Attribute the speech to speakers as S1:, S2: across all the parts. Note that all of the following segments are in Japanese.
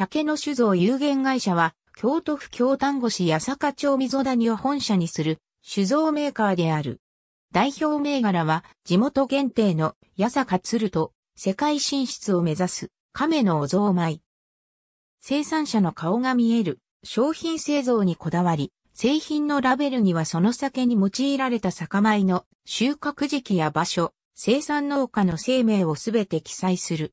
S1: 竹野酒造有限会社は、京都府京丹後市八坂町溝谷を本社にする酒造メーカーである。代表銘柄は、地元限定の八坂鶴と世界進出を目指す亀のお蔵米。生産者の顔が見える商品製造にこだわり、製品のラベルにはその酒に用いられた酒米の収穫時期や場所、生産農家の生命をすべて記載する。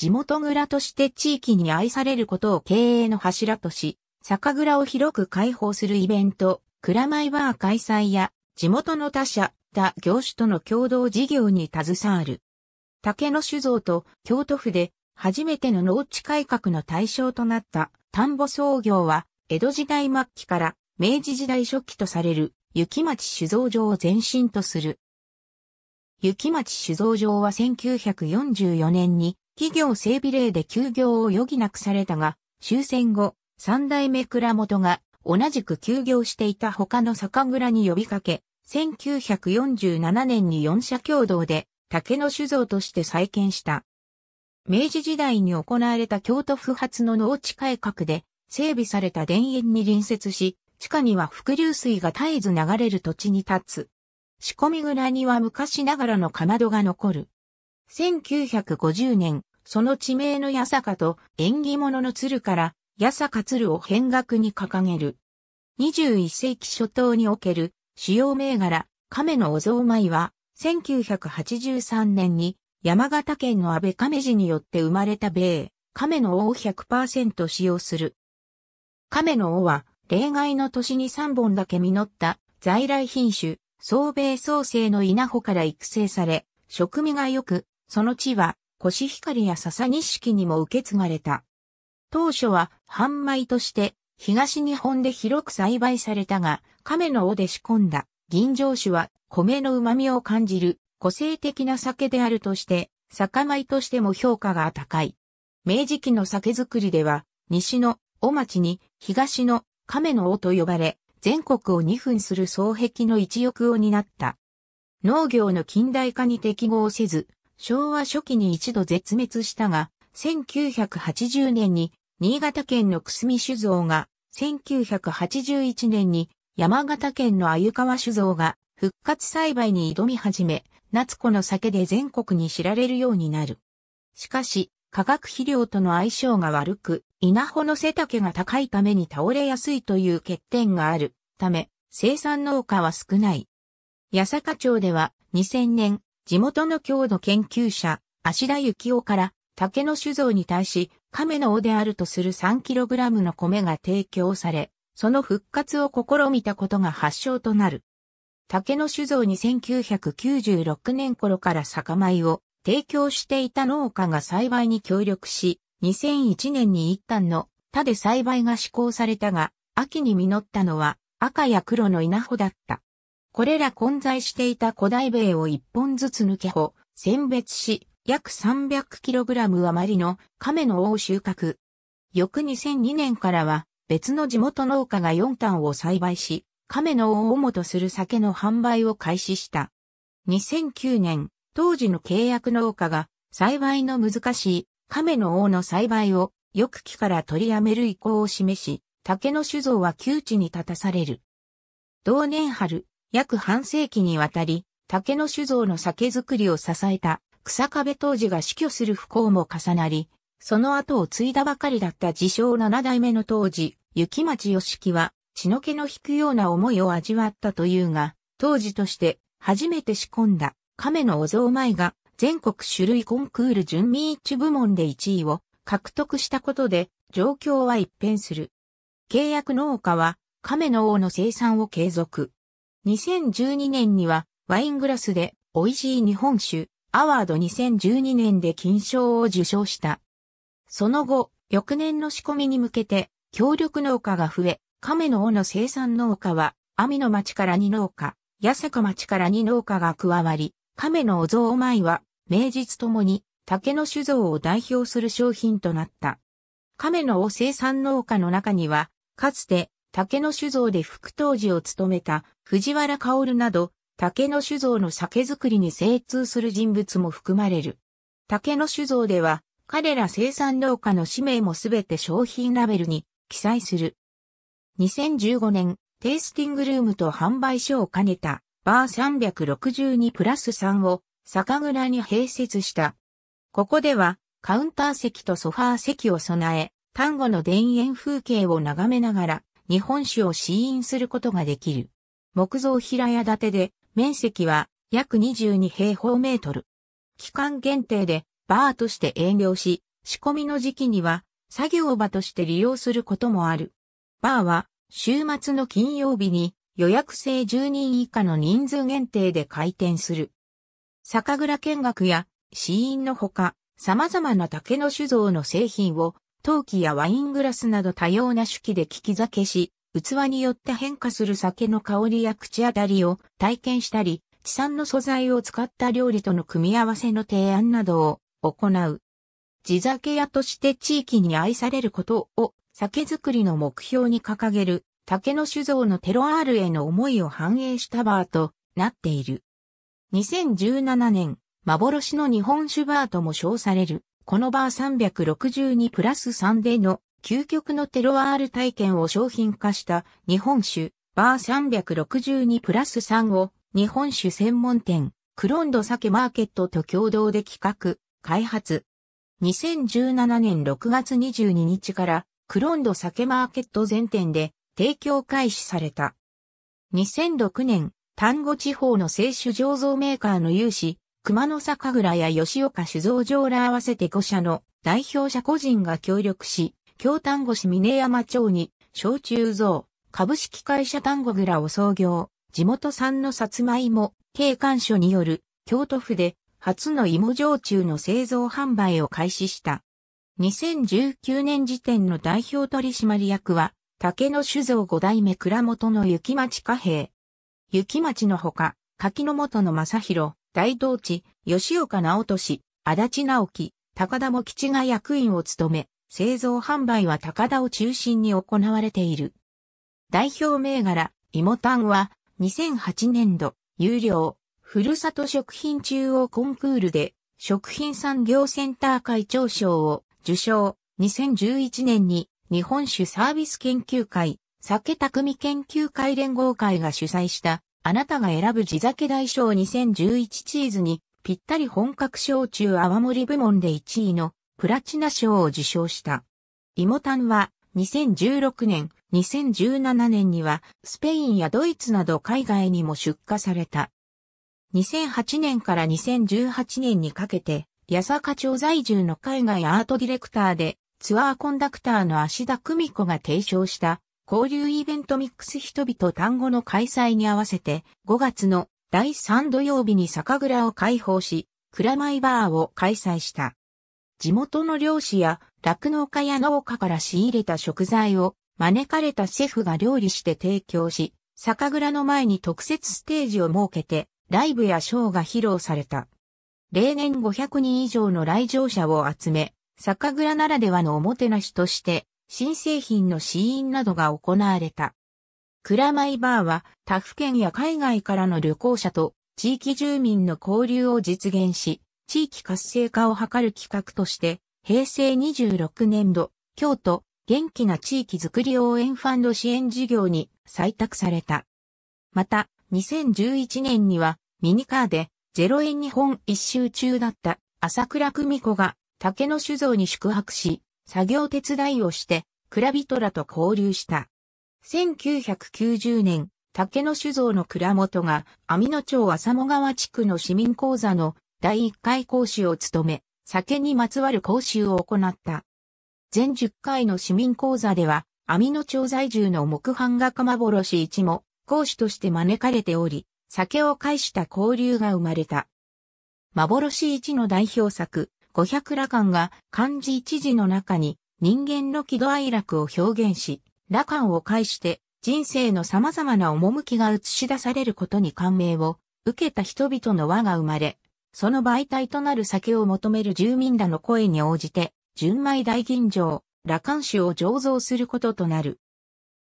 S1: 地元蔵として地域に愛されることを経営の柱とし、酒蔵を広く開放するイベント、蔵前バー開催や、地元の他社、他業種との共同事業に携わる。竹野酒造と京都府で初めての農地改革の対象となった田んぼ創業は、江戸時代末期から明治時代初期とされる雪町酒造場を前身とする。雪町酒造場は1944年に企業整備令で休業を余儀なくされたが、終戦後、三代目倉本が同じく休業していた他の酒蔵に呼びかけ、1947年に4社共同で竹の酒造として再建した。明治時代に行われた京都府発の農地改革で整備された田園に隣接し、地下には伏流水が絶えず流れる土地に立つ。仕込み蔵には昔ながらのかまどが残る。1950年、その地名の八坂と縁起物の鶴から八坂鶴を変額に掲げる。21世紀初頭における主要銘柄亀のお蔵米は1983年に山形県の安倍亀寺によって生まれた米、亀の王を100%使用する。亀の王は例外の年に3本だけ実った在来品種、総米創生の稲穂から育成され、食味が良く、その地はコシヒカリや笹錦にも受け継がれた。当初は販売として東日本で広く栽培されたが、亀の尾で仕込んだ銀醸酒は米の旨味を感じる個性的な酒であるとして、酒米としても評価が高い。明治期の酒造りでは、西の尾町に東の亀の尾と呼ばれ、全国を2分する双壁の一翼を担った。農業の近代化に適合せず、昭和初期に一度絶滅したが、1980年に新潟県のくすみ酒造が、1981年に山形県の鮎川酒造が復活栽培に挑み始め、夏子の酒で全国に知られるようになる。しかし、化学肥料との相性が悪く、稲穂の背丈が高いために倒れやすいという欠点があるため、生産農家は少ない。八坂町では2000年、地元の郷土研究者、芦田幸夫から、竹の酒造に対し、亀の尾であるとする 3kg の米が提供され、その復活を試みたことが発祥となる。竹の酒造に1996年頃から酒米を提供していた農家が栽培に協力し、2001年に一旦の他で栽培が施行されたが、秋に実ったのは赤や黒の稲穂だった。これら混在していた古代米を一本ずつ抜け穂、選別し、約 300kg 余りの亀の尾を収穫。翌2002年からは別の地元農家が4単を栽培し、亀の尾を主とする酒の販売を開始した。2009年、当時の契約農家が栽培の難しい亀の尾の栽培を翌期から取りやめる意向を示し、竹の酒造は窮地に立たされる。同年春、約半世紀にわたり、竹の酒造の酒造りを支えた草壁当時が死去する不幸も重なり、その後を継いだばかりだった自称七代目の当時、雪町義樹は血の気の引くような思いを味わったというが、当時として初めて仕込んだ亀のお像前が全国種類コンクール準民一部門で1位を獲得したことで状況は一変する。契約農家は亀の王の生産を継続。2012年にはワイングラスで美味しい日本酒アワード2012年で金賞を受賞した。その後、翌年の仕込みに向けて協力農家が増え、亀の尾の生産農家は、網の町から2農家、八坂町から2農家が加わり、亀の尾像米は、名実ともに竹の酒造を代表する商品となった。亀の尾生産農家の中には、かつて竹の酒造で副当時を務めた藤原薫など、竹の酒造の酒造りに精通する人物も含まれる。竹の酒造では、彼ら生産農家の氏名もすべて商品ラベルに記載する。2015年、テイスティングルームと販売所を兼ねた、バー362プラス3を、酒蔵に併設した。ここでは、カウンター席とソファー席を備え、単語の田園風景を眺めながら、日本酒を試飲することができる。木造平屋建てで、面積は約22平方メートル。期間限定でバーとして営業し、仕込みの時期には作業場として利用することもある。バーは週末の金曜日に予約制10人以下の人数限定で開店する。酒蔵見学や試飲のほか、様々な竹の酒造の製品を陶器やワイングラスなど多様な手記で聞き酒し、器によって変化する酒の香りや口当たりを体験したり、地産の素材を使った料理との組み合わせの提案などを行う。地酒屋として地域に愛されることを酒造りの目標に掲げる竹の酒造のテロアールへの思いを反映したバーとなっている。2017年、幻の日本酒バーとも称されるこのバー362プラス3での究極のテロワール体験を商品化した日本酒バー362プラス3を日本酒専門店クロンド酒マーケットと共同で企画、開発。2017年6月22日からクロンド酒マーケット全店で提供開始された。2006年、丹後地方の清酒醸造メーカーの有志、熊野坂倉や吉岡酒造場ら合わせて5社の代表者個人が協力し、京丹後市峰山町に、焼酎造、株式会社丹後蔵を創業、地元産のさつまいも、警官所による、京都府で、初の芋焼酎の製造販売を開始した。2019年時点の代表取締役は、竹野酒造五代目倉本の雪町貨幣。雪町のほか、柿の本の正宏、大道地、吉岡直俊、足立直樹、高田も吉が役員を務め、製造販売は高田を中心に行われている。代表銘柄、芋タンは、2008年度、有料、ふるさと食品中央コンクールで、食品産業センター会長賞を受賞。2011年に、日本酒サービス研究会、酒匠研究会連合会が主催した、あなたが選ぶ地酒大賞2011チーズにぴったり本格焼酎泡盛部門で1位のプラチナ賞を受賞した。イモタンは2016年、2017年にはスペインやドイツなど海外にも出荷された。2008年から2018年にかけて、八坂町在住の海外アートディレクターでツアーコンダクターの足田久美子が提唱した交流イベントミックス人々単語の開催に合わせて5月の第3土曜日に酒蔵を開放し、蔵米バーを開催した。地元の漁師や酪農家や農家から仕入れた食材を招かれたシェフが料理して提供し、酒蔵の前に特設ステージを設けて、ライブやショーが披露された。例年500人以上の来場者を集め、酒蔵ならではのおもてなしとして、新製品の試飲などが行われた。クラマイバーは他府県や海外からの旅行者と地域住民の交流を実現し、地域活性化を図る企画として、平成26年度、京都、元気な地域づくり応援ファンド支援事業に採択された。また、2011年には、ミニカーで0円日本一周中だった朝倉久美子が竹野酒造に宿泊し、作業手伝いをして、蔵人らと交流した。1990年、竹野酒造の蔵元が、網野町浅野川地区の市民講座の第1回講習を務め、酒にまつわる講習を行った。全10回の市民講座では、網野町在住の木版画家幻一も、講師として招かれており、酒を介した交流が生まれた。幻一の代表作、五百羅漢が漢字一字の中に人間の喜怒哀楽を表現し、羅漢を介して人生の様々な趣が映し出されることに感銘を受けた人々の輪が生まれ、その媒体となる酒を求める住民らの声に応じて、純米大吟醸、羅漢酒を醸造することとなる。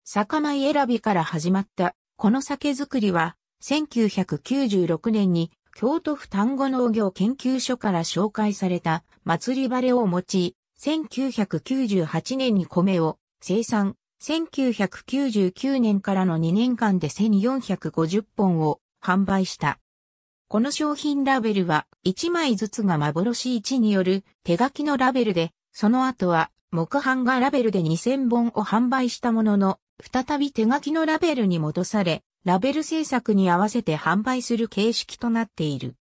S1: 酒米選びから始まった、この酒造りは、1996年に京都府丹後農業研究所から紹介された祭りバレを用い、1998年に米を生産、1999年からの2年間で1450本を販売した。この商品ラベルは1枚ずつが幻1による手書きのラベルで、その後は木版画ラベルで2000本を販売したものの、再び手書きのラベルに戻され、ラベル制作に合わせて販売する形式となっている。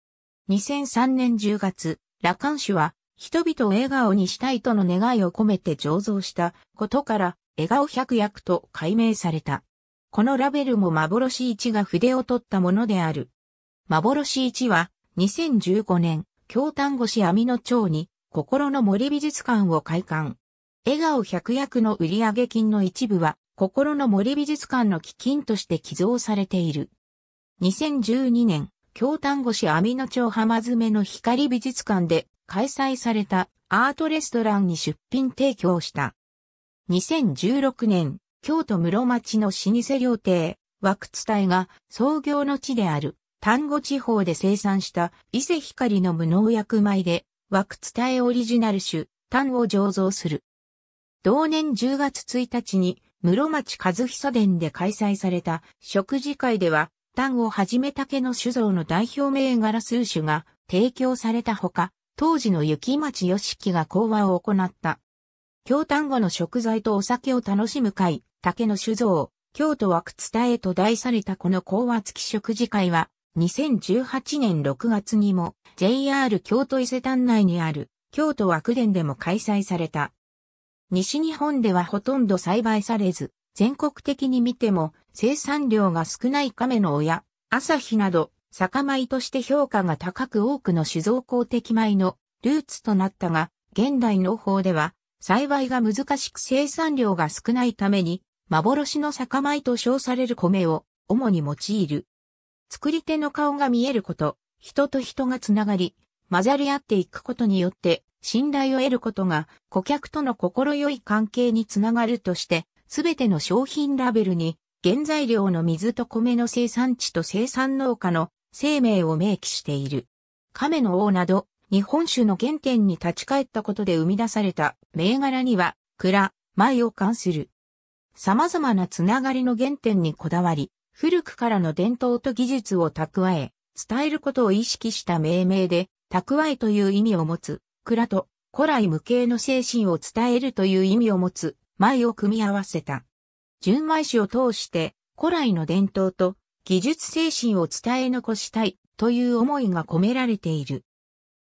S1: 2003年10月、ラカン氏は人々を笑顔にしたいとの願いを込めて醸造したことから笑顔百薬と改名された。このラベルも幻市が筆を取ったものである。幻市は2015年、京丹後市網野町に心の森美術館を開館。笑顔百薬の売上金の一部は心の森美術館の基金として寄贈されている。2012年、京丹後市網野町浜詰の光美術館で開催されたアートレストランに出品提供した。2016年、京都室町の老舗料亭、枠伝が創業の地である丹後地方で生産した伊勢光の無農薬米で枠伝オリジナル種、丹を醸造する。同年10月1日に室町和久殿で開催された食事会では、丹をはじめ竹の酒造の代表銘柄数種が提供されたほか、当時の雪町義樹が講話を行った。京丹後の食材とお酒を楽しむ会、竹の酒造、京都枠伝えと題されたこの講話付き食事会は、2018年6月にも JR 京都伊勢丹内にある京都枠伝でも開催された。西日本ではほとんど栽培されず、全国的に見ても生産量が少ない亀の親、朝日など、酒米として評価が高く多くの酒造工的米のルーツとなったが、現代農法では栽培が難しく生産量が少ないために、幻の酒米と称される米を主に用いる。作り手の顔が見えること、人と人がつながり、混ざり合っていくことによって信頼を得ることが顧客との心よい関係につながるとして、すべての商品ラベルに原材料の水と米の生産地と生産農家の生命を明記している。亀の王など、日本酒の原点に立ち返ったことで生み出された銘柄には、蔵、米を関する。様々なつながりの原点にこだわり、古くからの伝統と技術を蓄え、伝えることを意識した命名で、蓄えという意味を持つ蔵と古来無形の精神を伝えるという意味を持つ、舞を組み合わせた。純舞酒を通して古来の伝統と技術精神を伝え残したいという思いが込められている。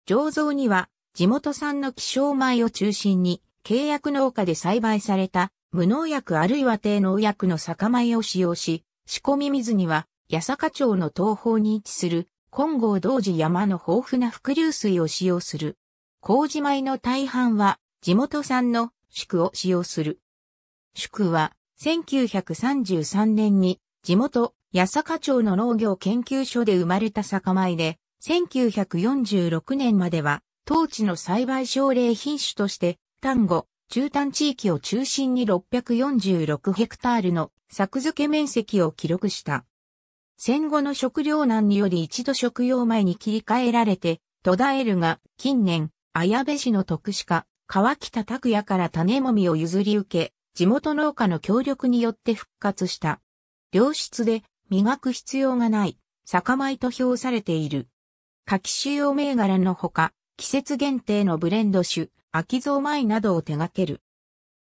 S1: 醸造には地元産の希少米を中心に契約農家で栽培された無農薬あるいは低農薬の酒米を使用し、仕込み水には八坂町の東方に位置する金剛同時山の豊富な伏流水を使用する。麹米の大半は地元産の宿を使用する。宿は1933年に地元八坂町の農業研究所で生まれた酒米で、1946年までは当地の栽培奨励品種として、丹後、中丹地域を中心に646ヘクタールの作付け面積を記録した。戦後の食糧難により一度食用米に切り替えられて途絶えるが、近年綾部市の特殊家、川北拓也から種もみを譲り受け、地元農家の協力によって復活した。良質で磨く必要がない、酒米と評されている。柿主要銘柄のほか、季節限定のブレンド酒、秋蔵米などを手掛ける。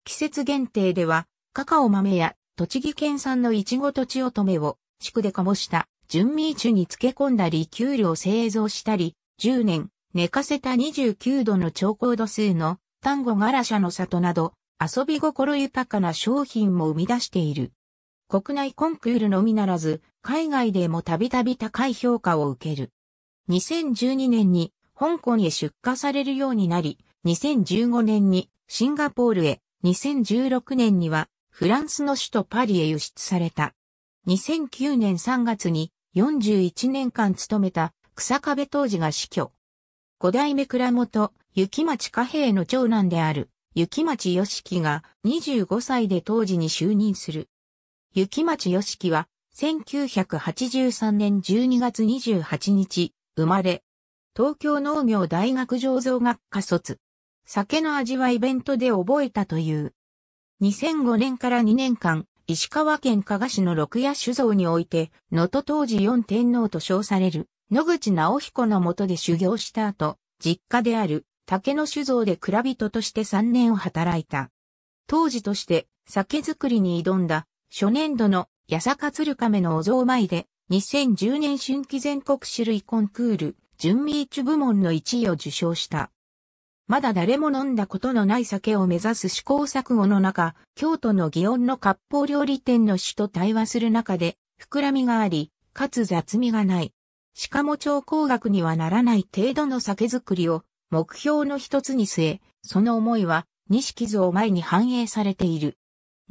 S1: 季節限定では、カカオ豆や栃木県産のいちごとちおとめを、宿で醸した純米酒に漬け込んだり、給料製造したり、10年、寝かせた29度の超高度数の単語ガラシャの里など遊び心豊かな商品も生み出している。国内コンクールのみならず海外でもたびたび高い評価を受ける。2012年に香港へ出荷されるようになり、2015年にシンガポールへ、2016年にはフランスの首都パリへ輸出された。2009年3月に41年間勤めた草壁当時が死去。五代目倉本、雪町貨幣の長男である、雪町良樹が25歳で当時に就任する。雪町良樹は、1983年12月28日、生まれ、東京農業大学醸造学科卒。酒の味はイベントで覚えたという。2005年から2年間、石川県加賀市の六夜酒造において、能登当時四天皇と称される、野口直彦の下で修行した後、実家である竹野酒造で蔵人として3年を働いた。当時として酒造りに挑んだ初年度の八坂鶴亀のお像前で2010年春季全国種類コンクール準備一部門の1位を受賞した。まだ誰も飲んだことのない酒を目指す試行錯誤の中、京都の祇園の割烹料理店の主と対話する中で、膨らみがあり、かつ雑味がない。しかも超高額にはならない程度の酒造りを目標の一つに据え、その思いは錦図を前に反映されている。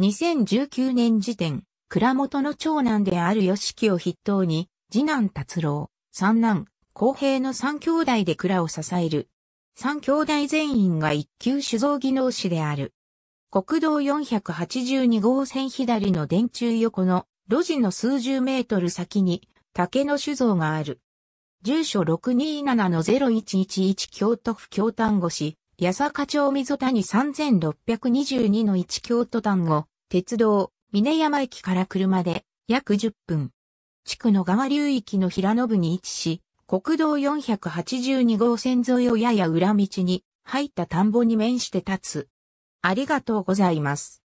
S1: 2019年時点、蔵元の長男である吉木を筆頭に、次男達郎、三男、公平の三兄弟で蔵を支える。三兄弟全員が一級酒造技能士である。国道482号線左の電柱横の路地の数十メートル先に竹の酒造がある。住所627-0111京都府京丹後市、八坂町溝谷3622の1京都丹後、鉄道、峰山駅から車で約10分。地区の川流域の平野部に位置し、国道482号線沿いをやや裏道に入った田んぼに面して立つ。ありがとうございます。